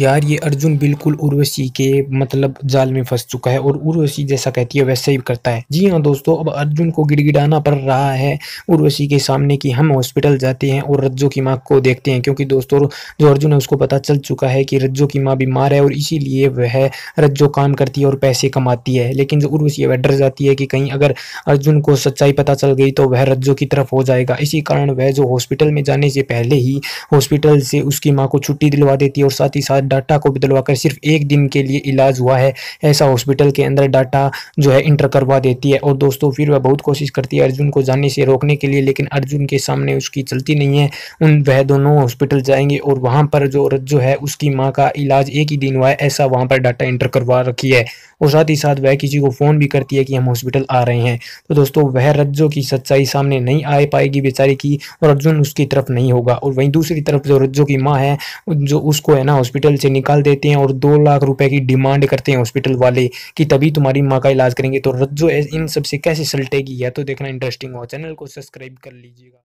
यार ये अर्जुन बिल्कुल उर्वशी के मतलब जाल में फंस चुका है और उर्वशी जैसा कहती है वैसे ही करता है जी हाँ दोस्तों अब अर्जुन को गिड़गिड़ाना पड़ रहा है उर्वशी के सामने कि हम हॉस्पिटल जाते हैं और रज्जो की माँ को देखते हैं क्योंकि दोस्तों जो अर्जुन है उसको पता चल चुका है कि रज्जो की माँ बीमार है और इसीलिए वह रज्जो काम करती है और पैसे कमाती है लेकिन जो उर्वशी है वह डर जाती है कि कहीं अगर अर्जुन को सच्चाई पता चल गई तो वह रज्जो की तरफ हो जाएगा इसी कारण वह जो हॉस्पिटल में जाने से पहले ही हॉस्पिटल से उसकी माँ को छुट्टी दिलवा देती है और साथ ही साथ डाटा को बदलवाकर सिर्फ एक दिन के लिए इलाज हुआ है ऐसा हॉस्पिटल के अंदर डाटा जो है इंटर करवा देती है और दोस्तों फिर वह बहुत कोशिश करती है अर्जुन को जाने से रोकने के लिए लेकिन अर्जुन के सामने उसकी चलती नहीं है उन वह दोनों हॉस्पिटल जाएंगे और वहाँ पर जो औरत जो है उसकी माँ का इलाज एक ही दिन हुआ है ऐसा वहाँ पर डाटा इंटर करवा रखी है और साथ ही साथ वह किसी को फ़ोन भी करती है कि हम हॉस्पिटल आ रहे हैं तो दोस्तों वह रज्जो की सच्चाई सामने नहीं आ पाएगी बेचारी की और अर्जुन उसकी तरफ नहीं होगा और वहीं दूसरी तरफ जो रज्जो की माँ है जो उसको है ना हॉस्पिटल हॉस्पिटल से निकाल देते हैं और दो लाख रुपए की डिमांड करते हैं हॉस्पिटल वाले कि तभी तुम्हारी माँ का इलाज करेंगे तो रज्जो इन सबसे कैसे सलटेगी यह तो देखना इंटरेस्टिंग हो चैनल को सब्सक्राइब कर लीजिएगा